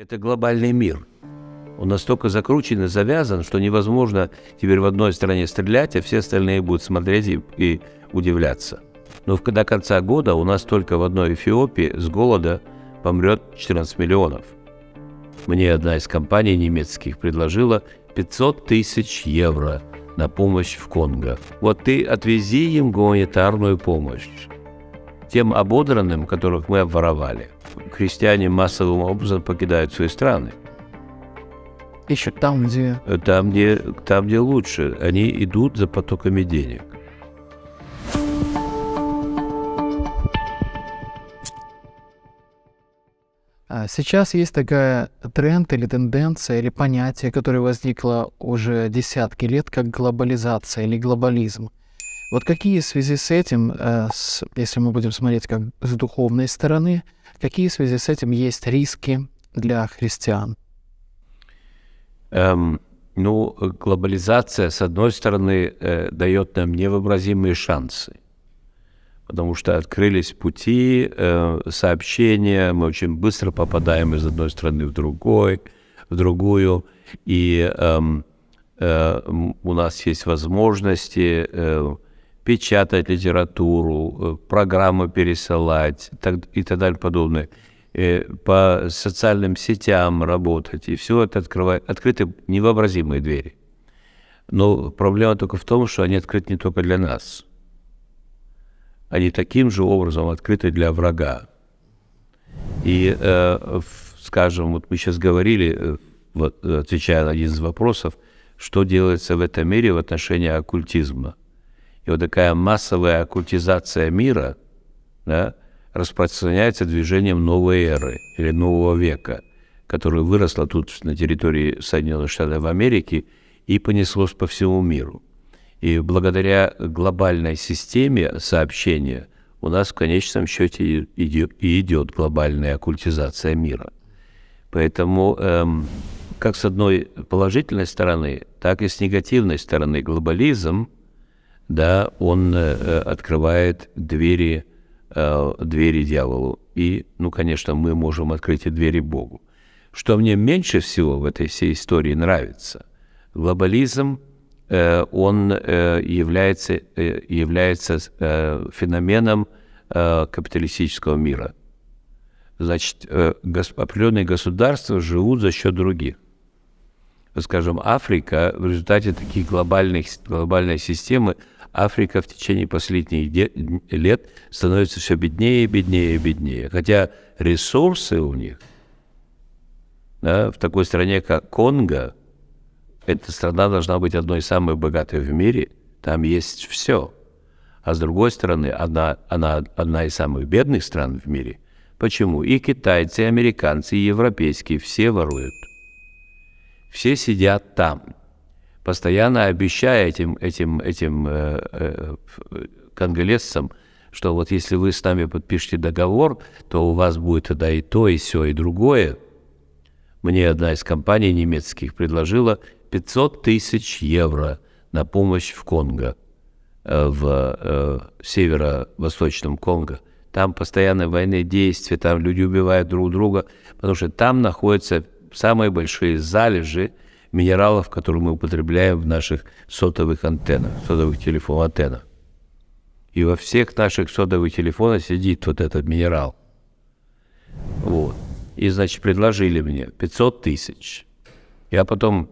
Это глобальный мир. Он настолько закручен и завязан, что невозможно теперь в одной стране стрелять, а все остальные будут смотреть и, и удивляться. Но в, до конца года у нас только в одной Эфиопии с голода помрет 14 миллионов. Мне одна из компаний немецких предложила 500 тысяч евро на помощь в Конго. Вот ты отвези им гуманитарную помощь тем ободранным, которых мы обворовали – христиане массовым образом покидают свои страны. Еще там, где... Там, где, там, где лучше. Они идут за потоками денег. А сейчас есть такая тренд или тенденция, или понятие, которое возникло уже десятки лет, как глобализация или глобализм. Вот какие в связи с этим, э, с, если мы будем смотреть как с духовной стороны, какие в связи с этим есть риски для христиан? Эм, ну, глобализация, с одной стороны, э, дает нам невообразимые шансы, потому что открылись пути, э, сообщения, мы очень быстро попадаем из одной страны в другой, в другую, и эм, э, э, у нас есть возможности э, печатать литературу, э, программы пересылать и так далее подобное, э, по социальным сетям работать, и все это открывает, открыты невообразимые двери. Но проблема только в том, что они открыты не только для нас. Они таким же образом открыты для врага. И, э, скажем, вот мы сейчас говорили, э, вот, отвечая на один из вопросов, что делается в этом мире в отношении оккультизма. И вот такая массовая оккультизация мира да, распространяется движением новой эры или нового века, которое выросло тут на территории Соединенных Штатов Америки и понеслось по всему миру. И благодаря глобальной системе сообщения у нас в конечном счете идет, и идет глобальная оккультизация мира. Поэтому эм, как с одной положительной стороны, так и с негативной стороны глобализм – да, он э, открывает двери, э, двери дьяволу. И, ну, конечно, мы можем открыть и двери Богу. Что мне меньше всего в этой всей истории нравится, глобализм, э, он э, является, э, является э, феноменом э, капиталистического мира. Значит, э, гос, определенные государства живут за счет других скажем, Африка в результате таких глобальных, глобальной системы Африка в течение последних лет становится все беднее, беднее, беднее. Хотя ресурсы у них да, в такой стране, как Конго, эта страна должна быть одной из самых богатых в мире. Там есть все. А с другой стороны, она, она одна из самых бедных стран в мире. Почему? И китайцы, и американцы, и европейские все воруют все сидят там, постоянно обещая этим, этим, этим э, э, конголезцам, что вот если вы с нами подпишете договор, то у вас будет тогда и то, и все, и другое. Мне одна из компаний немецких предложила 500 тысяч евро на помощь в Конго, э, в э, северо-восточном Конго. Там постоянные военные действия, там люди убивают друг друга, потому что там находится самые большие залежи минералов, которые мы употребляем в наших сотовых антеннах, сотовых телефонах антеннах. И во всех наших сотовых телефонах сидит вот этот минерал. Вот. И, значит, предложили мне 500 тысяч. Я потом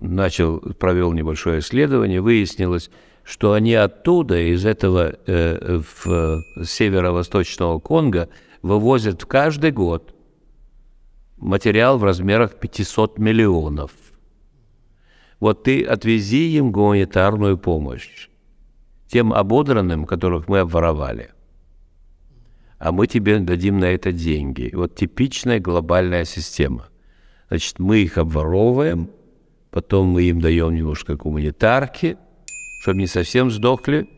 начал, провел небольшое исследование, выяснилось, что они оттуда, из этого э, в, э, северо-восточного Конго, вывозят каждый год материал в размерах 500 миллионов. Вот ты отвези им гуманитарную помощь тем ободранным, которых мы обворовали. А мы тебе дадим на это деньги. Вот типичная глобальная система. Значит, мы их обворовываем, потом мы им даем немножко гуманитарки, чтобы не совсем сдохли.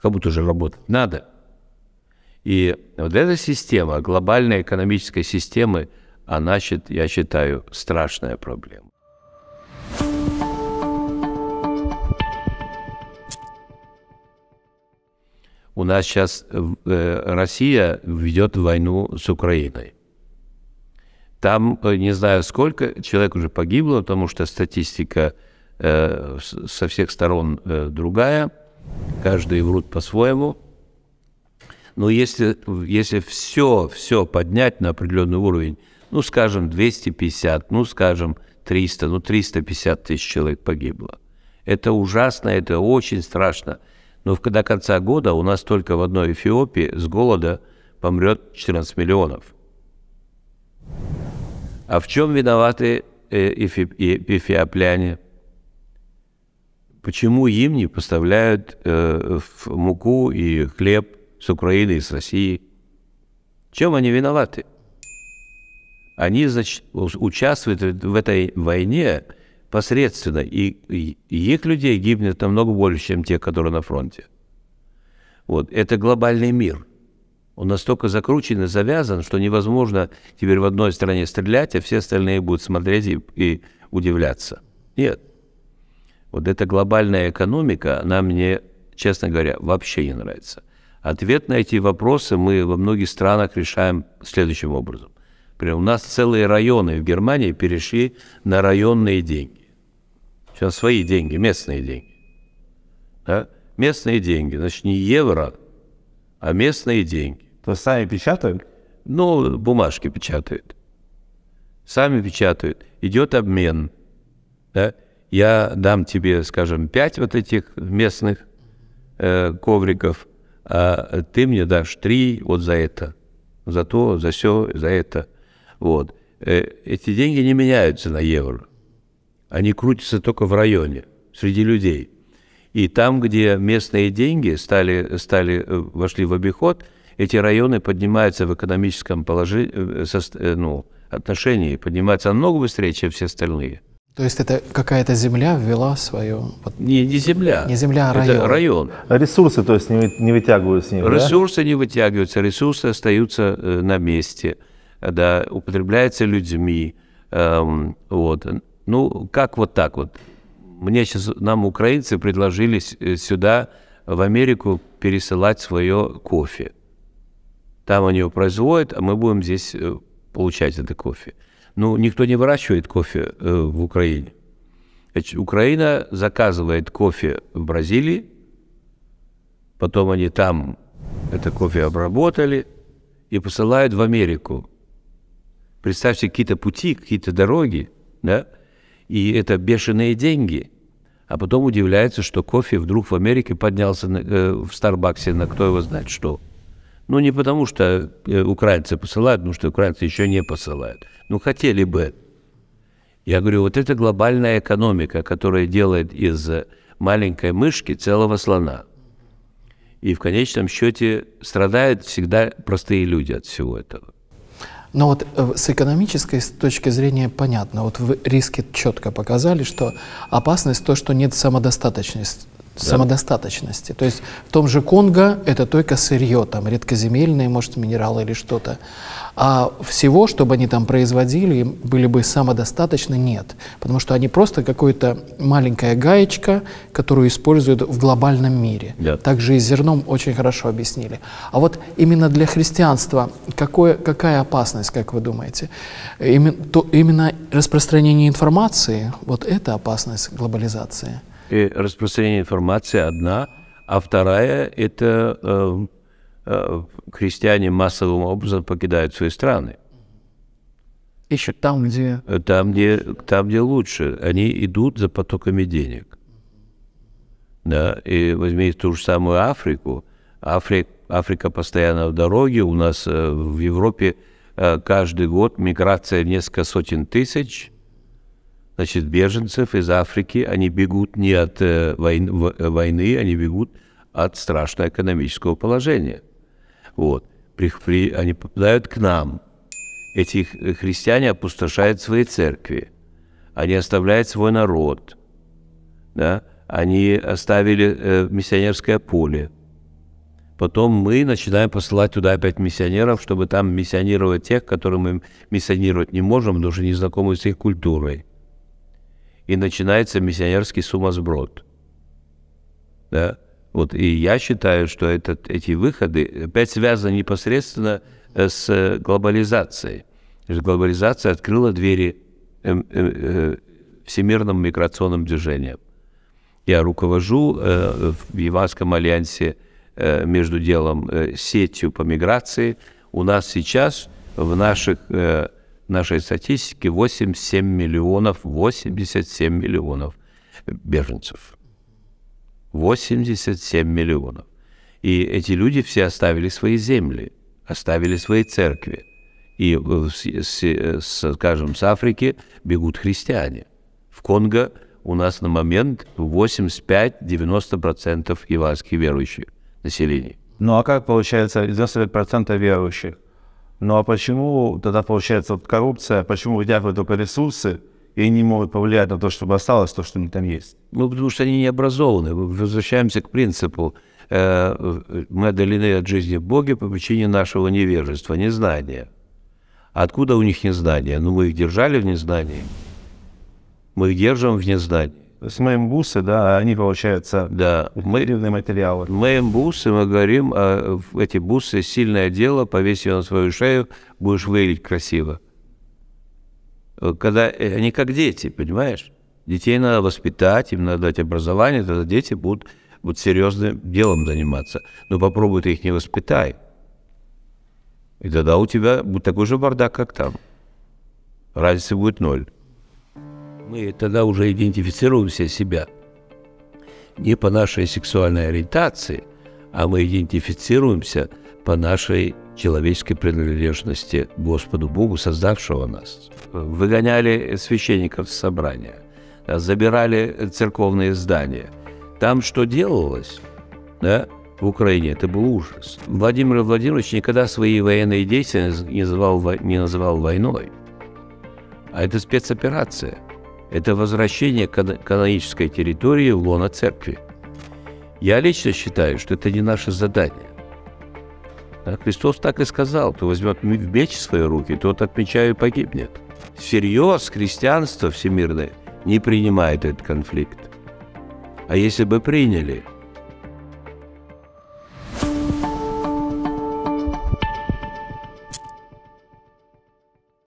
Кому-то же работать надо – и вот эта система, глобальная экономическая система, она, я считаю, страшная проблема. У нас сейчас э, Россия ведет войну с Украиной. Там э, не знаю сколько человек уже погибло, потому что статистика э, со всех сторон другая. Каждый врут по-своему. Но если, если все, все поднять на определенный уровень, ну, скажем, 250, ну, скажем, 300, ну, 350 тысяч человек погибло. Это ужасно, это очень страшно. Но до конца года у нас только в одной Эфиопии с голода помрет 14 миллионов. А в чем виноваты э, э, эфиопляне? Почему им не поставляют э, муку и хлеб – с Украины и с России. чем они виноваты? Они значит, участвуют в этой войне посредственно, и, и их людей гибнет намного больше, чем те, которые на фронте. Вот. Это глобальный мир. Он настолько закручен и завязан, что невозможно теперь в одной стране стрелять, а все остальные будут смотреть и, и удивляться. Нет. Вот эта глобальная экономика, она мне, честно говоря, вообще не нравится. Ответ на эти вопросы мы во многих странах решаем следующим образом. Например, у нас целые районы в Германии перешли на районные деньги. Сейчас свои деньги, местные деньги. Да? Местные деньги, значит, не евро, а местные деньги. То сами печатают? Ну, бумажки печатают. Сами печатают. Идет обмен. Да? Я дам тебе, скажем, пять вот этих местных э, ковриков – а ты мне дашь три вот за это, за то, за все, за это. Вот. Э, эти деньги не меняются на евро. Они крутятся только в районе, среди людей. И там, где местные деньги стали, стали, э, вошли в обиход, эти районы поднимаются в экономическом положении, э, ну, отношении, поднимаются намного быстрее, чем все остальные. То есть это какая-то земля ввела свою Вот, не, не земля. Не земля, а район. Это район. ресурсы, то есть, не, не вытягиваются с них, Ресурсы да? не вытягиваются, ресурсы остаются э, на месте, да, употребляются людьми, эм, вот. Ну, как вот так вот? Мне сейчас, нам украинцы предложили э, сюда, в Америку, пересылать свое кофе. Там они его производят, а мы будем здесь э, получать это кофе. Ну, никто не выращивает кофе э, в Украине. Значит, Украина заказывает кофе в Бразилии, потом они там это кофе обработали и посылают в Америку. Представьте, какие-то пути, какие-то дороги, да, и это бешеные деньги. А потом удивляется, что кофе вдруг в Америке поднялся на, э, в Старбаксе на кто его знает что. Ну, не потому, что э, украинцы посылают, потому что украинцы еще не посылают. Ну, хотели бы. Я говорю, вот это глобальная экономика, которая делает из маленькой мышки целого слона. И в конечном счете страдают всегда простые люди от всего этого. Но вот э, с экономической точки зрения понятно. Вот в риске четко показали, что опасность то, что нет самодостаточности да. самодостаточности. То есть в том же Конго это только сырье, там редкоземельные, может, минералы или что-то. А всего, чтобы они там производили, были бы самодостаточно, нет. Потому что они просто какая-то маленькая гаечка, которую используют в глобальном мире. Да. Также и с зерном очень хорошо объяснили. А вот именно для христианства какое, какая опасность, как вы думаете? Именно, то, именно распространение информации, вот это опасность глобализации – и распространение информации одна, а вторая – это э, э, крестьяне массовым образом покидают свои страны. Ищут там, где... Там, где, там, где лучше. Они идут за потоками денег. Да, и возьми ту же самую Африку. Африк, Африка постоянно в дороге. У нас э, в Европе э, каждый год миграция в несколько сотен тысяч – значит, беженцев из Африки, они бегут не от э, войны, э, войны они бегут от страшного экономического положения. Вот. При, при, они попадают к нам. Эти э, христиане опустошают свои церкви. Они оставляют свой народ. Да? Они оставили э, миссионерское поле. Потом мы начинаем посылать туда опять миссионеров, чтобы там миссионировать тех, которым мы миссионировать не можем, потому что не знакомы с их культурой и начинается миссионерский сумасброд. Да? Вот, и я считаю, что этот, эти выходы опять связаны непосредственно э, с глобализацией. Глобализация открыла двери э, э, всемирным миграционным движением. Я руковожу в Еванском альянсе между делом сетью по миграции. У нас сейчас в наших нашей статистики 8-7 миллионов, 87 миллионов беженцев. 87 миллионов. И эти люди все оставили свои земли, оставили свои церкви. И, э, с, скажем, с Африки бегут христиане. В Конго у нас на момент 85-90% иванских верующих населения. Ну а как получается 95% верующих? Ну а почему тогда получается вот коррупция, почему выдерживают только ресурсы, и не могут повлиять на то, чтобы осталось то, что у них там есть? Ну, потому что они не образованы. Возвращаемся к принципу. Э, мы отдалены от жизни Боги по причине нашего невежества, незнания. Откуда у них незнание? Ну, мы их держали в незнании. Мы их держим в незнании снимаем бусы, да, они получаются да. мэривные материалы. Мы бусы, мы говорим, а эти бусы сильное дело, повесь ее на свою шею, будешь выглядеть красиво. Э, когда э, они как дети, понимаешь? Детей надо воспитать, им надо дать образование, тогда дети будут вот серьезным делом заниматься. Но ну, попробуй ты их не воспитай. И тогда у тебя будет такой же бардак, как там. Разница будет ноль. Мы тогда уже идентифицируем все себя не по нашей сексуальной ориентации, а мы идентифицируемся по нашей человеческой принадлежности Господу Богу, создавшего нас. Выгоняли священников с собрания, забирали церковные здания. Там что делалось да, в Украине, это был ужас. Владимир Владимирович никогда свои военные действия не называл, не называл войной. А это спецоперация. Это возвращение канонической территории в лоно церкви. Я лично считаю, что это не наше задание. Христос так и сказал, кто возьмет меч в свои руки, тот от меча и погибнет. Серьез христианство всемирное не принимает этот конфликт. А если бы приняли –